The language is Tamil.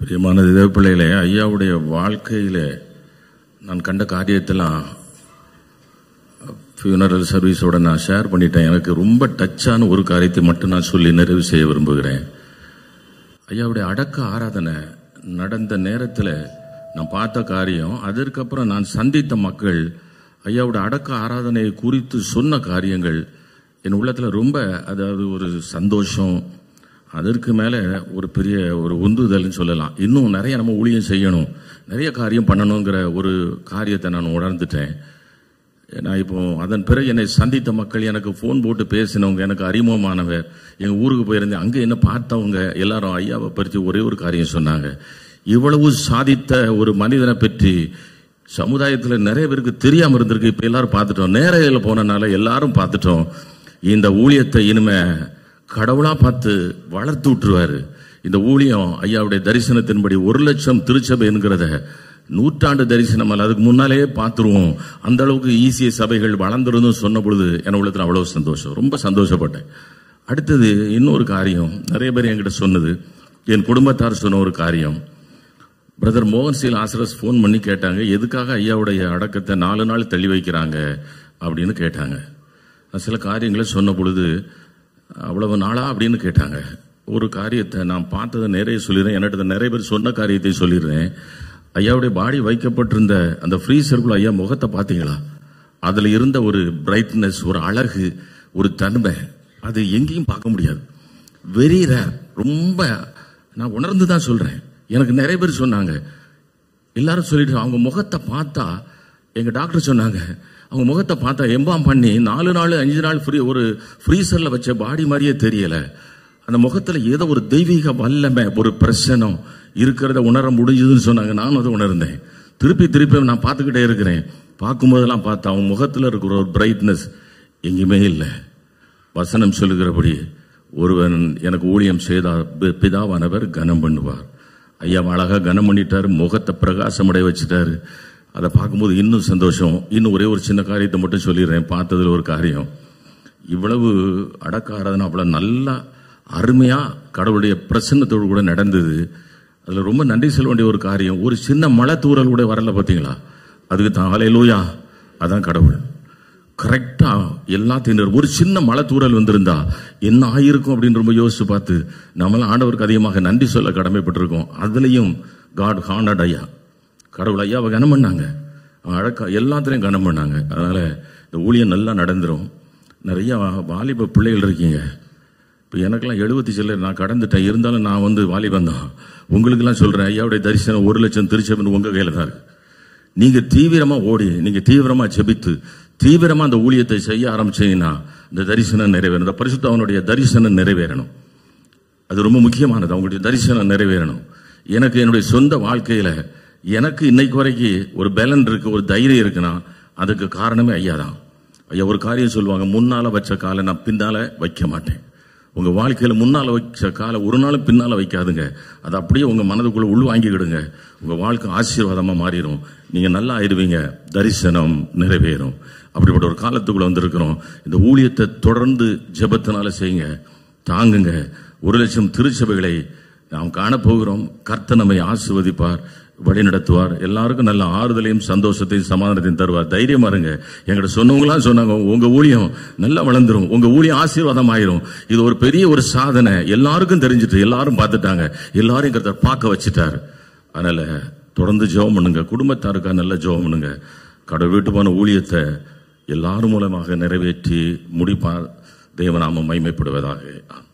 பிரியமான தேவப்பிள்ளைகளே ஐயாவுடைய வாழ்க்கையில் நான் கண்ட காரியத்தெல்லாம் ஃபியூனரல் சர்வீஸோட நான் ஷேர் பண்ணிட்டேன் எனக்கு ரொம்ப டச்சான ஒரு காரியத்தை மட்டும் நான் சொல்லி நிறைவு செய்ய விரும்புகிறேன் ஐயாவுடைய அடக்க ஆராதனை நடந்த நேரத்தில் நான் பார்த்த காரியம் அதற்கப்புறம் நான் சந்தித்த மக்கள் ஐயாவுடைய அடக்க ஆராதனையை குறித்து சொன்ன காரியங்கள் என் உள்ளத்தில் ரொம்ப அதாவது ஒரு சந்தோஷம் அதற்கு மேலே ஒரு பெரிய ஒரு உந்துதல்னு சொல்லலாம் இன்னும் நிறைய நம்ம ஊழியம் செய்யணும் நிறைய காரியம் பண்ணணுங்கிற ஒரு காரியத்தை நான் உணர்ந்துட்டேன் நான் இப்போ அதன் பிறகு என்னை சந்தித்த மக்கள் எனக்கு ஃபோன் போட்டு பேசினவங்க எனக்கு அறிமுகமானவர் எங்கள் ஊருக்கு போயிருந்தேன் அங்கே என்ன பார்த்தவங்க எல்லாரும் ஐயாவை பறித்து ஒரே ஒரு காரியம் சொன்னாங்க இவ்வளவு சாதித்த ஒரு மனிதனை பற்றி சமுதாயத்தில் நிறைய பேருக்கு தெரியாமல் இருந்திருக்கு இப்போ எல்லாரும் பார்த்துட்டோம் நேரையில் போனனால எல்லாரும் பார்த்துட்டோம் இந்த ஊழியத்தை இனிமே கடவுளாக பார்த்து வளர்த்து விட்டுருவாரு இந்த ஊழியம் ஐயாவுடைய தரிசனத்தின்படி ஒரு லட்சம் திருச்சபை என்கிறத நூற்றாண்டு தரிசனம் அல்ல அதுக்கு முன்னாலேயே பார்த்துருவோம் அந்த அளவுக்கு ஈசிய சபைகள் வளர்ந்துருந்தும் சொன்ன பொழுது என உள்ளத்தில் அவ்வளோ சந்தோஷம் ரொம்ப சந்தோஷப்பட்டேன் அடுத்தது இன்னொரு காரியம் நிறைய பேர் என்கிட்ட சொன்னது என் குடும்பத்தார் சொன்ன ஒரு காரியம் பிரதர் மோகன்சீல் ஆசரஸ் ஃபோன் பண்ணி கேட்டாங்க எதுக்காக ஐயாவுடைய அடக்கத்தை நாலு நாள் தள்ளி வைக்கிறாங்க அப்படின்னு கேட்டாங்க சில காரியங்களை சொன்ன பொழுது அவ்வளவு நாளா அப்படின்னு கேட்டாங்க ஒரு காரியத்தை நான் பார்த்ததை நிறைய சொல்லிடுறேன் என்கிட்ட நிறைய பேர் சொன்ன காரியத்தை சொல்லிடுறேன் ஐயாவுடைய பாடி வைக்கப்பட்டிருந்த அந்த ஃப்ரீசருக்குள் ஐயா முகத்தை பார்த்தீங்களா அதில் இருந்த ஒரு பிரைட்னஸ் ஒரு அழகு ஒரு தன்மை அது எங்கேயும் பார்க்க முடியாது வெரி ரேர் ரொம்ப நான் உணர்ந்து தான் சொல்கிறேன் எனக்கு நிறைய பேர் சொன்னாங்க எல்லாரும் சொல்லிட்டு அவங்க முகத்தை பார்த்தா எங்கள் டாக்டர் சொன்னாங்க அவங்க முகத்தை பார்த்தா எம்பாம் பண்ணி நாலு நாள் அஞ்சு நாள் ஃப்ரீ ஒரு ஃப்ரீசரில் வச்ச பாடி மாதிரியே தெரியலை அந்த முகத்தில் ஏதோ ஒரு தெய்வீக வல்லமை ஒரு பிரச்சனம் இருக்கிறத உணர முடிஞ்சதுன்னு சொன்னாங்க நானும் அதை உணர்ந்தேன் திருப்பி திருப்பி நான் பார்த்துக்கிட்டே இருக்கிறேன் பார்க்கும்போதெல்லாம் பார்த்தா அவங்க முகத்தில் இருக்கிற ஒரு பிரைட்னஸ் எங்கேயுமே இல்லை வசனம் சொல்லுகிறபடி ஒருவன் எனக்கு ஊழியம் செய்தார் பிதாவானவர் கனம் பண்ணுவார் ஐயா அழகாக கனம் பண்ணிட்டார் முகத்தை பிரகாசமடைய வச்சுட்டாரு அதை பார்க்கும்போது இன்னும் சந்தோஷம் இன்னும் ஒரே ஒரு சின்ன காரியத்தை மட்டும் சொல்லிடுறேன் பார்த்ததில் ஒரு காரியம் இவ்வளவு அடக்காரதனா அவ்வளோ நல்லா அருமையாக கடவுளுடைய பிரசன்னத்தோடு கூட நடந்தது அதில் ரொம்ப நன்றி சொல்ல வேண்டிய ஒரு காரியம் ஒரு சின்ன மழை தூரல் கூட வரல பார்த்தீங்களா அதுக்கு தான் ஆலை லூயா அதான் கடவுள் கரெக்டாக எல்லாத்தையும் ஒரு சின்ன மழை தூரல் வந்திருந்தா என்ன ஆயிருக்கும் அப்படின்னு ரொம்ப யோசிச்சு பார்த்து நம்மளாம் ஆண்டவருக்கு அதிகமாக நன்றி சொல்ல கடமைப்பட்டிருக்கோம் அதுலேயும் காட் ஹானட் ஐயா கடவுள் ஐயா ஐயாவை கனம் பண்ணாங்க அவன் அழக்கா எல்லாத்துலேயும் கனம் பண்ணாங்க அதனால் இந்த ஊழியம் நல்லா நடந்துடும் நிறையா வாலிப பிள்ளைகள் இருக்கீங்க இப்போ எனக்கெல்லாம் எழுபத்தி சில்லர் நான் கடந்துட்டேன் இருந்தாலும் நான் வந்து வாலிபம் தான் உங்களுக்கெல்லாம் சொல்கிறேன் ஐயாவுடைய தரிசனம் ஒரு லட்சம் திருச்சபன் உங்கள் கையில் தான் இருக்குது நீங்கள் தீவிரமாக ஓடி நீங்கள் தீவிரமாக செபித்து தீவிரமாக அந்த ஊழியத்தை செய்ய ஆரம்பிச்சீங்கன்னா இந்த தரிசனம் நிறைவேறணும் இந்த பரிசுத்தவனுடைய தரிசனம் நிறைவேறணும் அது ரொம்ப முக்கியமானது அவங்களுடைய தரிசனம் நிறைவேறணும் எனக்கு என்னுடைய சொந்த வாழ்க்கையில் எனக்கு இன்னைக்கு வரைக்கும் ஒரு பேலன் இருக்கு ஒரு தைரியம் இருக்குன்னா அதுக்கு காரணமே ஐயா தான் ஐயா ஒரு காரியம் சொல்லுவாங்க முன்னால் வச்ச காலை நான் பின்னால் வைக்க மாட்டேன் உங்கள் வாழ்க்கையில் முன்னால் வச்ச காலை ஒரு நாளும் பின்னால் வைக்காதுங்க அது அப்படியே உங்கள் மனதுக்குள்ளே உள் வாங்கிக்கிடுங்க உங்கள் வாழ்க்கை ஆசீர்வாதமாக மாறிடும் நீங்கள் நல்லா ஆயிடுவீங்க தரிசனம் நிறைவேறும் அப்படிப்பட்ட ஒரு காலத்துக்குள்ளே வந்திருக்கிறோம் இந்த ஊழியத்தை தொடர்ந்து ஜபத்தினால செய்யுங்க தாங்குங்க ஒரு லட்சம் திருச்சபைகளை நாம் காணப்போகிறோம் கர்த்த நம்மை ஆசிர்வதிப்பார் வழி நடத்துவார் எல்லாருக்கும் நல்ல ஆறுதலையும் சந்தோஷத்தையும் சமாதானத்தையும் தருவார் தைரியமா இருங்க எங்கிட்ட சொன்னவங்களாம் சொன்னாங்க உங்க ஊழியம் நல்லா வளர்ந்துரும் உங்க ஊழியம் ஆசீர்வாதம் ஆயிரும் இது ஒரு பெரிய ஒரு சாதனை எல்லாருக்கும் தெரிஞ்சிட்டு எல்லாரும் பார்த்துட்டாங்க எல்லாரும் கருத்தர் பார்க்க வச்சுட்டார் அதனால தொடர்ந்து ஜெபம் பண்ணுங்க குடும்பத்தாருக்கா நல்ல ஜெபம் பண்ணுங்க கடவுள் போன ஊழியத்தை எல்லாரும் மூலமாக நிறைவேற்றி முடிப்பார் தேவநாமம் மைமைப்படுவதாக